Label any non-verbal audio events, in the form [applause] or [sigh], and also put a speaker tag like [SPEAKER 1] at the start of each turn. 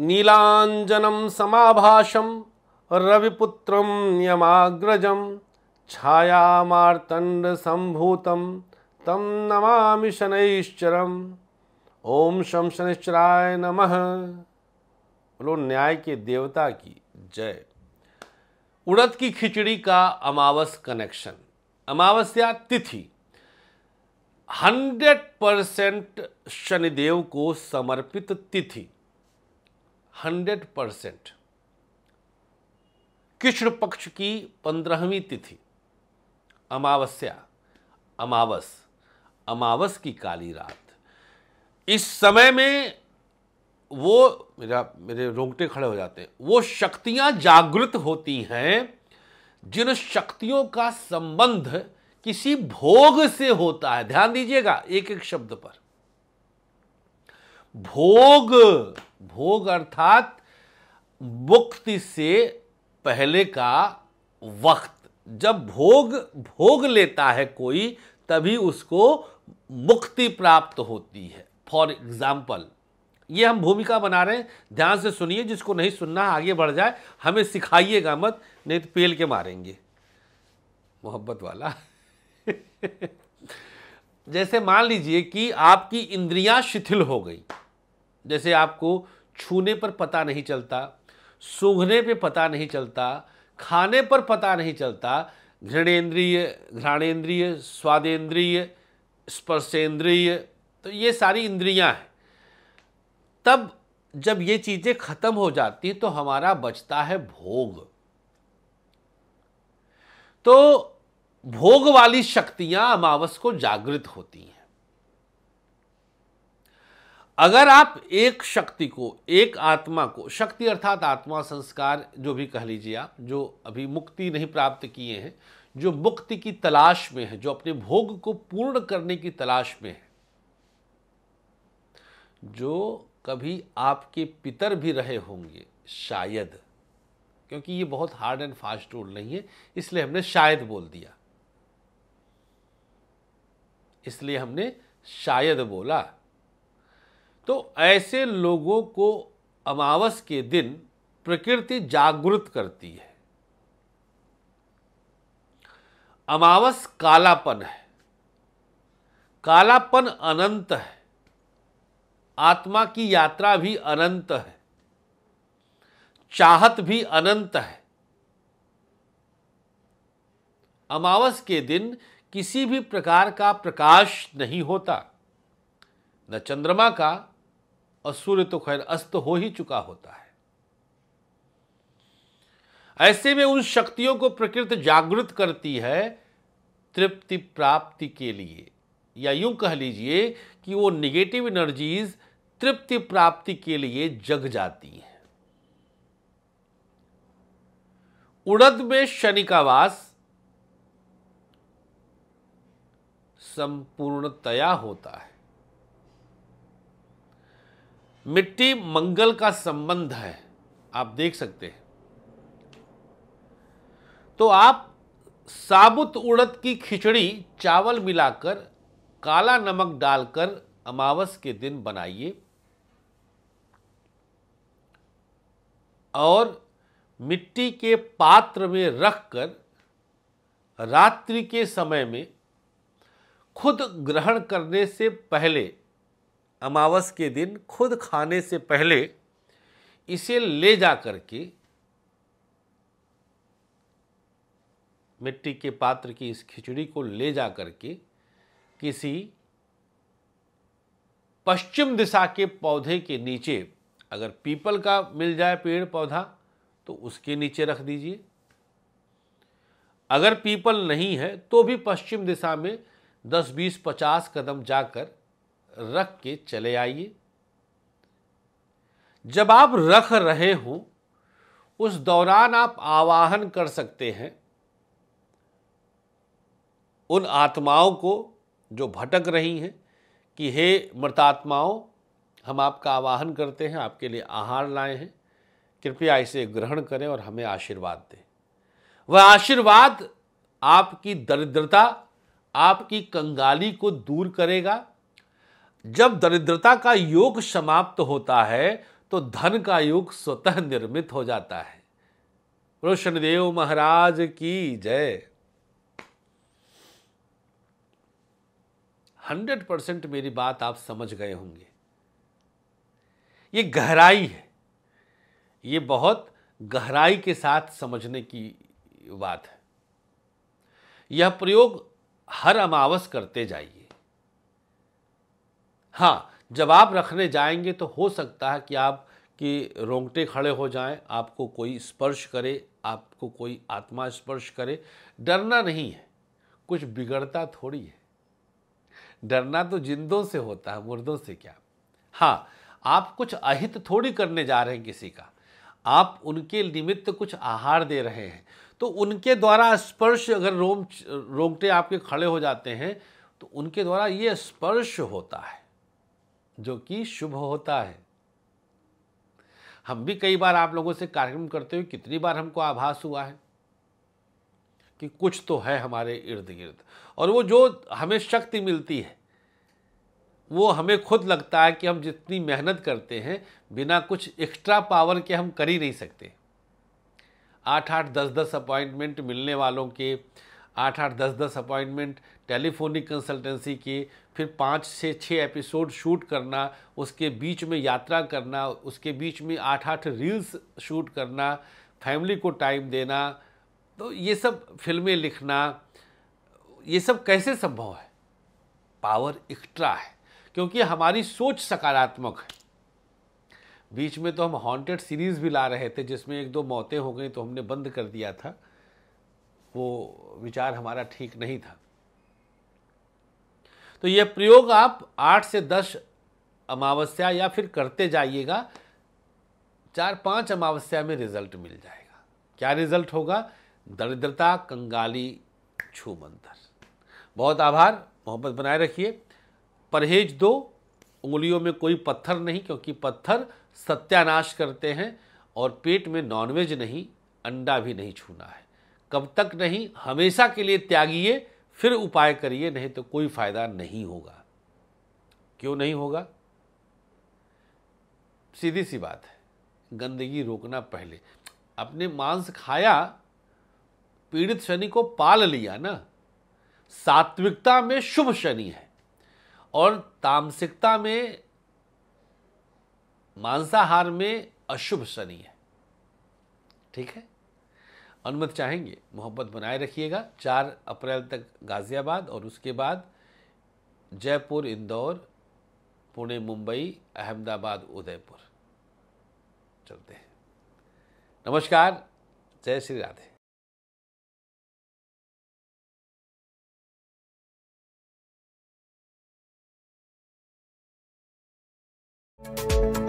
[SPEAKER 1] नीलांजनम समाभाषम रविपुत्र यमाग्रज छायातंड संभूत तम नमा शनैश्चरम ओम शम शनिश्चराय नम बोलो न्याय के देवता की जय उड़द की खिचड़ी का अमावस कनेक्शन अमावस्या तिथि हंड्रेड परसेंट शनिदेव को समर्पित तिथि हंड्रेड परसेंट कृष्ण पक्ष की पंद्रहवीं तिथि अमावस्या अमावस अमावस की काली रात इस समय में वो मेरा मेरे रोंगटे खड़े हो जाते हैं वो शक्तियां जागृत होती हैं जिन शक्तियों का संबंध किसी भोग से होता है ध्यान दीजिएगा एक एक शब्द पर भोग भोग अर्थात मुक्ति से पहले का वक्त जब भोग भोग लेता है कोई तभी उसको मुक्ति प्राप्त होती है फॉर एग्जाम्पल ये हम भूमिका बना रहे हैं ध्यान से सुनिए जिसको नहीं सुनना आगे बढ़ जाए हमें सिखाइएगा मत नहीं तो पेल के मारेंगे मोहब्बत वाला [laughs] जैसे मान लीजिए कि आपकी इंद्रियां शिथिल हो गई जैसे आपको छूने पर पता नहीं चलता सूंघने पे पता नहीं चलता खाने पर पता नहीं चलता घृणेन्द्रिय घ्राणेन्द्रिय स्वादेंद्रिय स्पर्शेंद्रिय तो ये सारी इंद्रियां हैं तब जब ये चीज़ें खत्म हो जाती तो हमारा बचता है भोग तो भोग वाली शक्तियां अमावस को जागृत होती हैं अगर आप एक शक्ति को एक आत्मा को शक्ति अर्थात आत्मा संस्कार जो भी कह लीजिए आप जो अभी मुक्ति नहीं प्राप्त किए हैं जो मुक्ति की तलाश में है जो अपने भोग को पूर्ण करने की तलाश में है जो कभी आपके पितर भी रहे होंगे शायद क्योंकि ये बहुत हार्ड एंड फास्ट रूल नहीं है इसलिए हमने शायद बोल दिया इसलिए हमने शायद बोला तो ऐसे लोगों को अमावस के दिन प्रकृति जागृत करती है अमावस कालापन है कालापन अनंत है आत्मा की यात्रा भी अनंत है चाहत भी अनंत है अमावस के दिन किसी भी प्रकार का प्रकाश नहीं होता न चंद्रमा का और सूर्य तो खैर अस्त हो ही चुका होता है ऐसे में उन शक्तियों को प्रकृति जागृत करती है तृप्ति प्राप्ति के लिए या यूं कह लीजिए कि वो निगेटिव एनर्जीज तृप्ति प्राप्ति के लिए जग जाती हैं उड़द में शनि का वास संपूर्णतया होता है मिट्टी मंगल का संबंध है आप देख सकते हैं तो आप साबुत उड़द की खिचड़ी चावल मिलाकर काला नमक डालकर अमावस के दिन बनाइए और मिट्टी के पात्र में रखकर रात्रि के समय में खुद ग्रहण करने से पहले अमावस के दिन खुद खाने से पहले इसे ले जा कर के मिट्टी के पात्र की इस खिचड़ी को ले जा कर के किसी पश्चिम दिशा के पौधे के नीचे अगर पीपल का मिल जाए पेड़ पौधा तो उसके नीचे रख दीजिए अगर पीपल नहीं है तो भी पश्चिम दिशा में 10, 20, 50 कदम जाकर रख के चले आइए जब आप रख रहे हो उस दौरान आप आवाहन कर सकते हैं उन आत्माओं को जो भटक रही हैं कि हे मृतात्माओं हम आपका आवाहन करते हैं आपके लिए आहार लाए हैं कृपया इसे ग्रहण करें और हमें आशीर्वाद दें वह आशीर्वाद आपकी दरिद्रता आपकी कंगाली को दूर करेगा जब दरिद्रता का योग समाप्त होता है तो धन का योग स्वतः निर्मित हो जाता है कृष्णदेव महाराज की जय हंड्रेड परसेंट मेरी बात आप समझ गए होंगे ये गहराई है ये बहुत गहराई के साथ समझने की बात है यह प्रयोग हर अमावस करते जाइए हाँ जब आप रखने जाएंगे तो हो सकता है कि आप कि रोंगटे खड़े हो जाएं आपको कोई स्पर्श करे आपको कोई आत्मा स्पर्श करे डरना नहीं है कुछ बिगड़ता थोड़ी है डरना तो जिंदों से होता है मुर्दों से क्या हाँ आप कुछ अहित थोड़ी करने जा रहे हैं किसी का आप उनके निमित्त कुछ आहार दे रहे हैं तो उनके द्वारा स्पर्श अगर रोम रोंगटे आपके खड़े हो जाते हैं तो उनके द्वारा ये स्पर्श होता है जो कि शुभ होता है हम भी कई बार आप लोगों से कार्यक्रम करते हुए कितनी बार हमको आभास हुआ है कि कुछ तो है हमारे इर्द गिर्द और वो जो हमें शक्ति मिलती है वो हमें खुद लगता है कि हम जितनी मेहनत करते हैं बिना कुछ एक्स्ट्रा पावर के हम कर ही नहीं सकते आठ आठ दस दस अपॉइंटमेंट मिलने वालों के आठ आठ दस दस अपॉइंटमेंट टेलीफोनिक कंसल्टेंसी के फिर पाँच से छः एपिसोड शूट करना उसके बीच में यात्रा करना उसके बीच में आठ आठ रील्स शूट करना फैमिली को टाइम देना तो ये सब फिल्में लिखना ये सब कैसे संभव है पावर एक्स्ट्रा है क्योंकि हमारी सोच सकारात्मक है बीच में तो हम हॉन्टेड सीरीज़ भी ला रहे थे जिसमें एक दो मौतें हो गई तो हमने बंद कर दिया था वो विचार हमारा ठीक नहीं था तो यह प्रयोग आप आठ से दस अमावस्या या फिर करते जाइएगा चार पांच अमावस्या में रिजल्ट मिल जाएगा क्या रिजल्ट होगा दरिद्रता कंगाली छू मंत्र बहुत आभार मोहब्बत बनाए रखिए परहेज दो उंगलियों में कोई पत्थर नहीं क्योंकि पत्थर सत्यानाश करते हैं और पेट में नॉनवेज नहीं अंडा भी नहीं छूना है कब तक नहीं हमेशा के लिए त्यागिए फिर उपाय करिए नहीं तो कोई फायदा नहीं होगा क्यों नहीं होगा सीधी सी बात है गंदगी रोकना पहले अपने मांस खाया पीड़ित शनि को पाल लिया ना सात्विकता में शुभ शनि है और तामसिकता में मांसाहार में अशुभ शनि है ठीक है अनुमति चाहेंगे मोहब्बत बनाए रखिएगा चार अप्रैल तक गाज़ियाबाद और उसके बाद जयपुर इंदौर पुणे मुंबई अहमदाबाद उदयपुर चलते हैं नमस्कार जय श्री राधे thank you